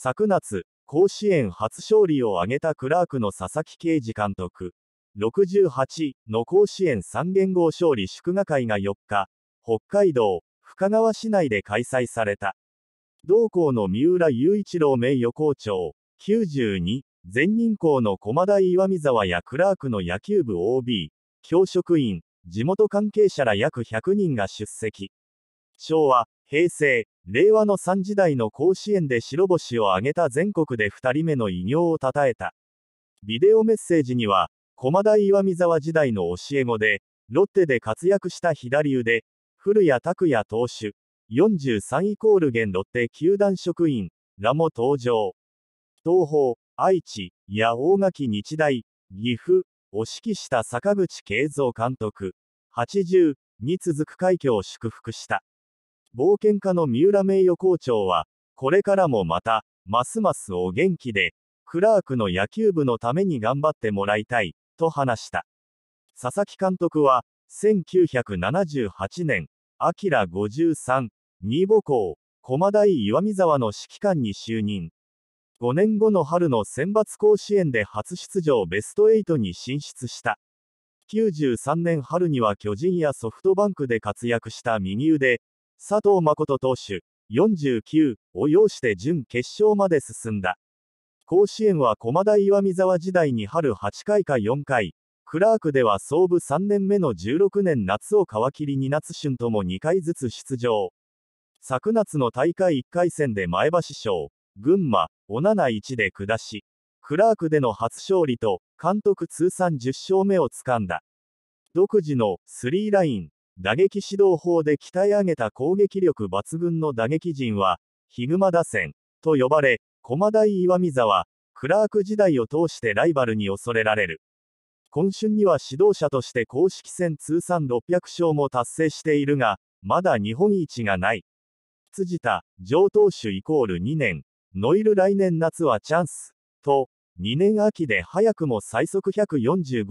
昨夏、甲子園初勝利を挙げたクラークの佐々木啓二監督、68の甲子園3元号勝利祝賀会が4日、北海道深川市内で開催された。同校の三浦雄一郎名誉校長、92、全任校の駒大岩見沢やクラークの野球部 OB、教職員、地元関係者ら約100人が出席。昭和、平成、令和の3時代の甲子園で白星を挙げた全国で2人目の偉業を称えた。ビデオメッセージには、駒大岩見沢時代の教え子で、ロッテで活躍した左腕、古谷拓也投手、43イコール現ロッテ球団職員、らも登場。東方、愛知、や大垣日大、岐阜、を指揮した坂口慶三監督、80に続く快挙を祝福した。冒険家の三浦名誉校長は、これからもまた、ますますお元気で、クラークの野球部のために頑張ってもらいたい、と話した。佐々木監督は、1978年、アキラ53、新母校、駒大岩見沢の指揮官に就任。5年後の春の選抜甲子園で初出場ベスト8に進出した。93年春には巨人やソフトバンクで活躍した右腕、佐藤誠投手、49を要して準決勝まで進んだ。甲子園は駒大岩見沢時代に春8回か4回、クラークでは創部3年目の16年夏を皮切りに夏春とも2回ずつ出場。昨夏の大会1回戦で前橋賞、群馬、小七1で下し、クラークでの初勝利と、監督通算10勝目をつかんだ。独自のスリーライン、打撃指導法で鍛え上げた攻撃力抜群の打撃陣は、ヒグマ打線と呼ばれ、駒大岩見沢、クラーク時代を通してライバルに恐れられる。今春には指導者として公式戦通算600勝も達成しているが、まだ日本一がない。辻田、上投手イコール2年、ノイル来年夏はチャンス、と、2年秋で早くも最速145